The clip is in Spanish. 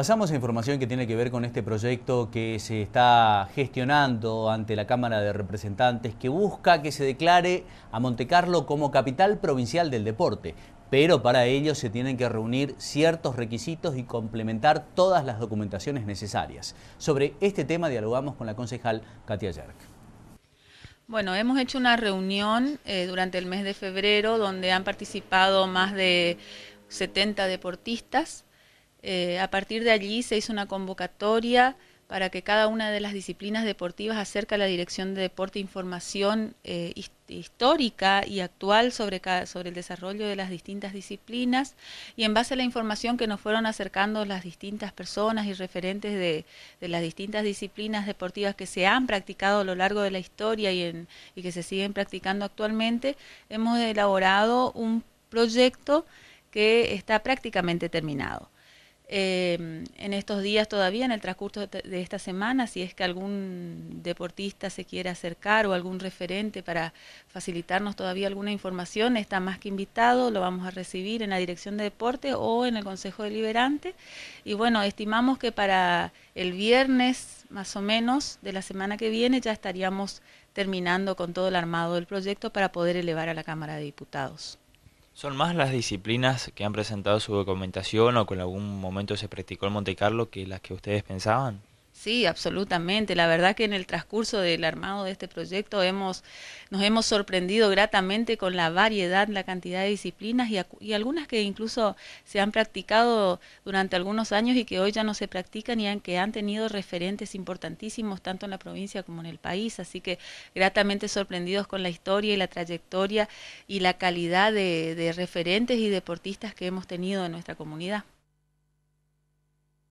Pasamos a información que tiene que ver con este proyecto que se está gestionando ante la Cámara de Representantes que busca que se declare a Montecarlo como capital provincial del deporte pero para ello se tienen que reunir ciertos requisitos y complementar todas las documentaciones necesarias. Sobre este tema dialogamos con la concejal Katia Yerk. Bueno, hemos hecho una reunión eh, durante el mes de febrero donde han participado más de 70 deportistas eh, a partir de allí se hizo una convocatoria para que cada una de las disciplinas deportivas acerca a la Dirección de Deporte e información eh, histórica y actual sobre, el desarrollo de las distintas disciplinas y en base a la información que nos fueron acercando las distintas personas y referentes de, las distintas disciplinas deportivas que se han practicado a lo largo de la historia y, y que se siguen practicando actualmente, hemos elaborado un proyecto que está prácticamente terminado. Em, en estos días todavía, en el transcurso de esta semana, si es que algún deportista se quiere acercar o algún referente para facilitarnos todavía alguna información, está más que invitado, lo vamos a recibir en la Dirección de Deporte o en el Consejo Deliberante. Y bueno, estimamos que para el viernes más o menos de la semana que viene ya estaríamos terminando con todo el armado del proyecto para poder elevar a la Cámara de Diputados. Son más las disciplinas que han presentado su documentación o que en algún momento se practicó en Monte Carlo que las que ustedes pensaban. Sí, absolutamente. La verdad que en el transcurso del armado de este proyecto hemos, nos hemos sorprendido gratamente con la variedad, la cantidad de disciplinas y, algunas que incluso se han practicado durante algunos años y que hoy ya no se practican y han, que han tenido referentes importantísimos tanto en la provincia como en el país. Así que gratamente sorprendidos con la historia y la trayectoria y la calidad de referentes y deportistas que hemos tenido en nuestra comunidad.